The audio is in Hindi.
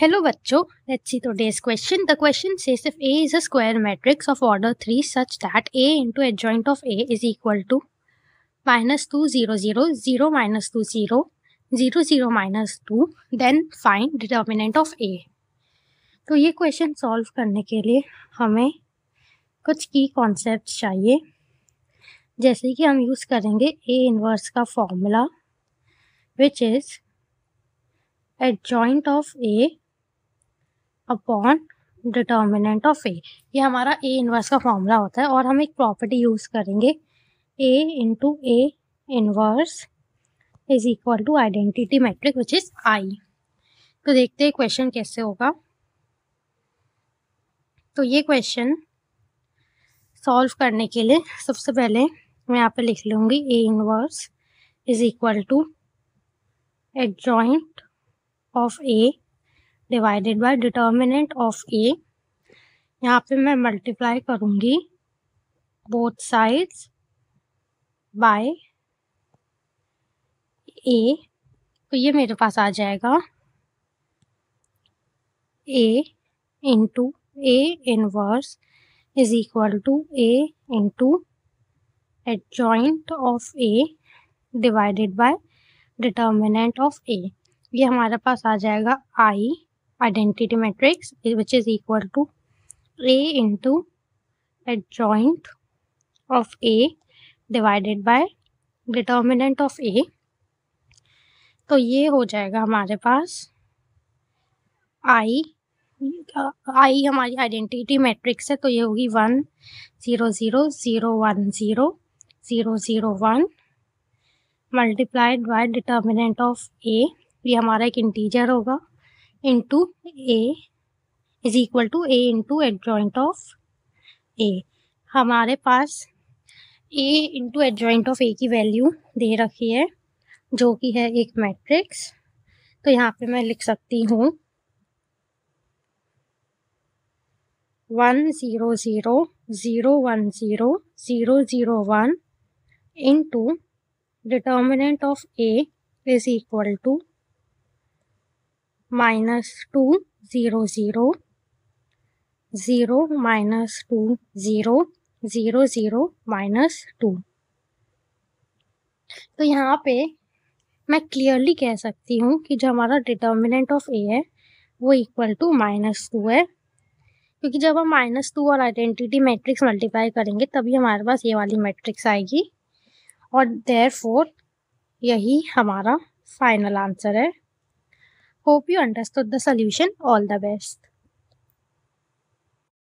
हेलो बच्चों let's see today's question the question says if A is a square matrix of order three such that A into adjoint of A is equal to minus two zero zero zero minus two zero zero zero minus two then find determinant of A तो ये क्वेश्चन सॉल्व करने के लिए हमें कुछ की कॉन्सेप्ट चाहिए जैसे कि हम यूज़ करेंगे ए इनवर्स का formula which is adj of A upon determinant of A ये हमारा ए इनवर्स का फॉर्मूला होता है और हम एक प्रॉपर्टी यूज़ करेंगे A into A inverse is equal to identity matrix which is I तो देखते हैं क्वेश्चन कैसे होगा तो ये क्वेश्चन सॉल्व करने के लिए सबसे पहले मैं यहाँ पे लिख लूँगी A inverse is equal to adjoint of A divided by determinant of A यहाँ पे मैं मल्टीप्लाई करूँगी बोथ साइड्स बाय ए तो ये मेरे पास आ जाएगा A into A inverse is equal to A into adjoint of A divided by determinant of A ये हमारे पास आ जाएगा I identity matrix which is equal to A into adjoint of A divided by determinant of A तो ये हो जाएगा हमारे पास आई आई हमारी आइडेंटिटी मैट्रिक्स है तो ये होगी one zero zero zero one zero zero zero one multiplied by determinant of A ये हमारा एक इंटीजर होगा into A is equal to A into adjoint of A हमारे पास A into adjoint of A की वैल्यू दे रखी है जो कि है एक मैट्रिक्स तो यहाँ पे मैं लिख सकती हूँ one zero zero zero one zero zero zero one into determinant of A is equal to minus two zero zero zero minus two zero zero zero minus two तो यहाँ पे मैं क्लियरली कह सकती हूँ कि जो हमारा डिटर्मिनेंट ऑफ ए है वो इक्वल टू माइनस टू है क्योंकि जब हम माइनस टू और आइडेंटिटी मैट्रिक्स मल्टीप्लाई करेंगे तभी हमारे पास ये वाली मैट्रिक्स आएगी और देर यही हमारा फाइनल आंसर है Hope you understood the solution. All the best.